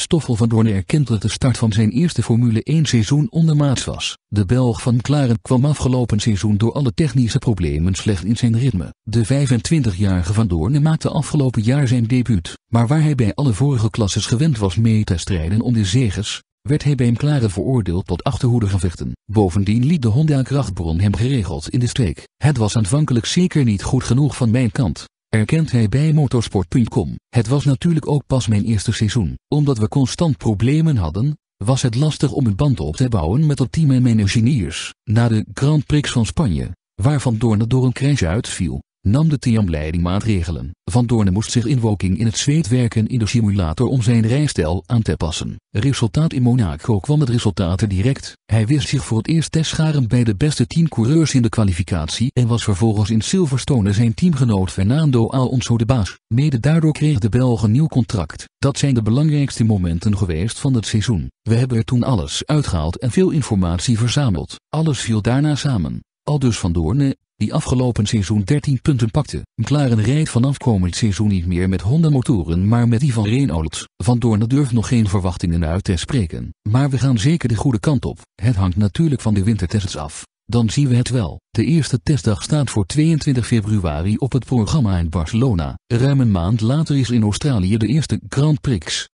Stoffel van Doorn erkent dat de start van zijn eerste Formule 1 seizoen ondermaats was. De Belg van Klaren kwam afgelopen seizoen door alle technische problemen slecht in zijn ritme. De 25-jarige van Doorn maakte afgelopen jaar zijn debuut, maar waar hij bij alle vorige klasses gewend was mee te strijden om de zeges, werd hij bij Klaren veroordeeld tot achterhoedegevechten. Bovendien liet de Honda-krachtbron hem geregeld in de steek. Het was aanvankelijk zeker niet goed genoeg van mijn kant, erkent hij bij motorsport.com. Het was natuurlijk ook pas mijn eerste seizoen. Omdat we constant problemen hadden, was het lastig om een band op te bouwen met het team en mijn engineers. Na de Grand Prix van Spanje, waarvan Van Doorn door een crash uitviel, nam de TM-leiding maatregelen. Van Doorne moest zich inwoking in het zweet werken in de simulator om zijn rijstijl aan te passen. Resultaat in Monaco kwam het resultaten direct. Hij wist zich voor het eerst testscharen bij de beste 10 coureurs in de kwalificatie en was vervolgens in Silverstone zijn teamgenoot Fernando Alonso de baas. Mede daardoor kreeg de Belg een nieuw contract. Dat zijn de belangrijkste momenten geweest van het seizoen. We hebben er toen alles uitgehaald en veel informatie verzameld. Alles viel daarna samen. Aldus van Doorne, die afgelopen seizoen 13 punten pakte. McLaren rijdt vanaf komend seizoen niet meer met Honda-motoren maar met die van Renault. Van durf durft nog geen verwachtingen uit te spreken. Maar we gaan zeker de goede kant op. Het hangt natuurlijk van de wintertests af. Dan zien we het wel. De eerste testdag staat voor 22 februari op het programma in Barcelona. Ruim een maand later is in Australië de eerste Grand Prix.